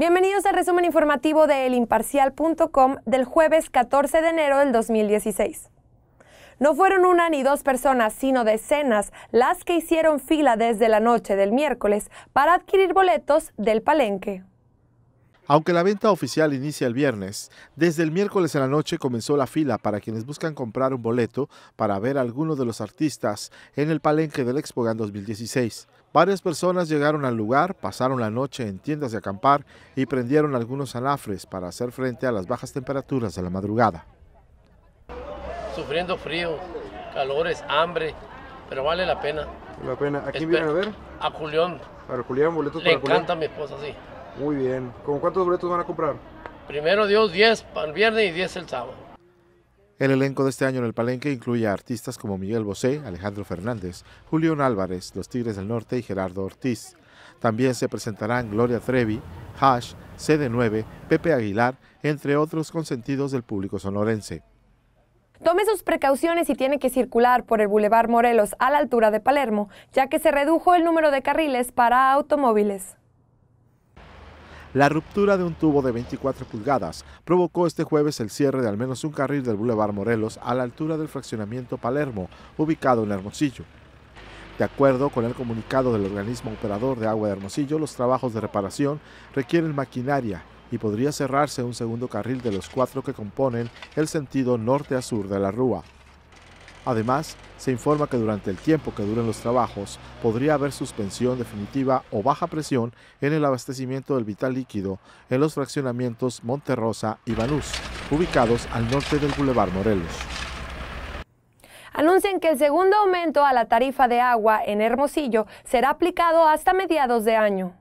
Bienvenidos al resumen informativo de elimparcial.com del jueves 14 de enero del 2016. No fueron una ni dos personas, sino decenas las que hicieron fila desde la noche del miércoles para adquirir boletos del palenque. Aunque la venta oficial inicia el viernes, desde el miércoles en la noche comenzó la fila para quienes buscan comprar un boleto para ver a alguno de los artistas en el palenque del Expogan 2016. Varias personas llegaron al lugar, pasaron la noche en tiendas de acampar y prendieron algunos anafres para hacer frente a las bajas temperaturas de la madrugada. Sufriendo frío, calores, hambre, pero vale la pena. La pena. ¿A quién vienen a ver? A Julián. ¿A Julián, boletos para Julián. Le encanta mi esposa, sí. Muy bien. ¿Con cuántos boletos van a comprar? Primero Dios 10 para el viernes y 10 el sábado. El elenco de este año en el Palenque incluye a artistas como Miguel Bosé, Alejandro Fernández, Julián Álvarez, Los Tigres del Norte y Gerardo Ortiz. También se presentarán Gloria Trevi, Hash, CD9, Pepe Aguilar, entre otros consentidos del público sonorense. Tome sus precauciones si tiene que circular por el Boulevard Morelos a la altura de Palermo, ya que se redujo el número de carriles para automóviles. La ruptura de un tubo de 24 pulgadas provocó este jueves el cierre de al menos un carril del Boulevard Morelos a la altura del fraccionamiento Palermo, ubicado en Hermosillo. De acuerdo con el comunicado del organismo operador de agua de Hermosillo, los trabajos de reparación requieren maquinaria y podría cerrarse un segundo carril de los cuatro que componen el sentido norte a sur de la Rúa. Además, se informa que durante el tiempo que duren los trabajos podría haber suspensión definitiva o baja presión en el abastecimiento del vital líquido en los fraccionamientos Monterrosa y Banús, ubicados al norte del Boulevard Morelos. Anuncian que el segundo aumento a la tarifa de agua en Hermosillo será aplicado hasta mediados de año.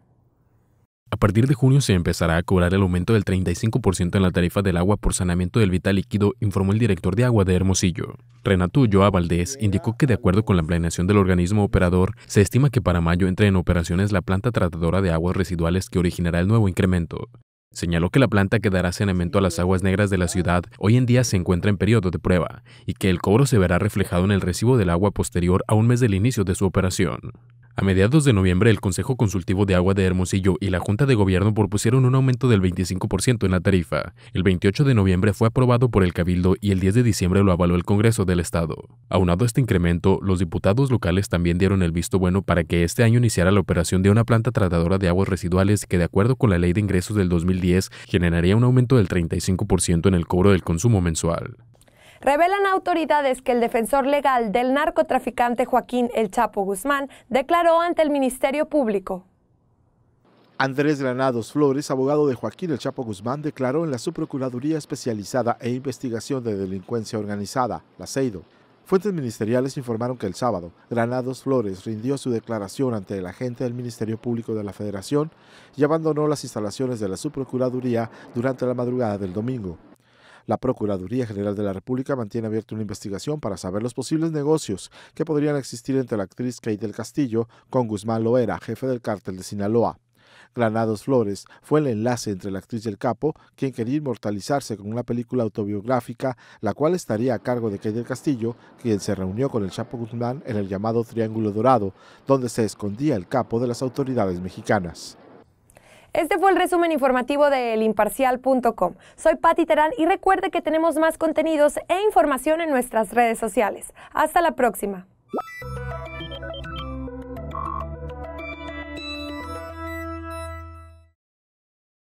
A partir de junio se empezará a cobrar el aumento del 35% en la tarifa del agua por saneamiento del vital líquido, informó el director de agua de Hermosillo. Renato Ulloa Valdés indicó que de acuerdo con la planeación del organismo operador, se estima que para mayo entre en operaciones la planta tratadora de aguas residuales que originará el nuevo incremento. Señaló que la planta que dará saneamiento a las aguas negras de la ciudad hoy en día se encuentra en periodo de prueba y que el cobro se verá reflejado en el recibo del agua posterior a un mes del inicio de su operación. A mediados de noviembre, el Consejo Consultivo de Agua de Hermosillo y la Junta de Gobierno propusieron un aumento del 25% en la tarifa. El 28 de noviembre fue aprobado por el Cabildo y el 10 de diciembre lo avaló el Congreso del Estado. Aunado a este incremento, los diputados locales también dieron el visto bueno para que este año iniciara la operación de una planta tratadora de aguas residuales que, de acuerdo con la Ley de Ingresos del 2010, generaría un aumento del 35% en el cobro del consumo mensual. Revelan autoridades que el defensor legal del narcotraficante Joaquín El Chapo Guzmán declaró ante el Ministerio Público. Andrés Granados Flores, abogado de Joaquín El Chapo Guzmán, declaró en la Subprocuraduría Especializada e Investigación de Delincuencia Organizada, la CEIDO. Fuentes ministeriales informaron que el sábado, Granados Flores rindió su declaración ante el agente del Ministerio Público de la Federación y abandonó las instalaciones de la Subprocuraduría durante la madrugada del domingo. La Procuraduría General de la República mantiene abierta una investigación para saber los posibles negocios que podrían existir entre la actriz Kate del Castillo con Guzmán Loera, jefe del cártel de Sinaloa. Granados Flores fue el enlace entre la actriz y el capo, quien quería inmortalizarse con una película autobiográfica, la cual estaría a cargo de Kate del Castillo, quien se reunió con el Chapo Guzmán en el llamado Triángulo Dorado, donde se escondía el capo de las autoridades mexicanas. Este fue el resumen informativo de elimparcial.com. Soy Patti Terán y recuerde que tenemos más contenidos e información en nuestras redes sociales. Hasta la próxima.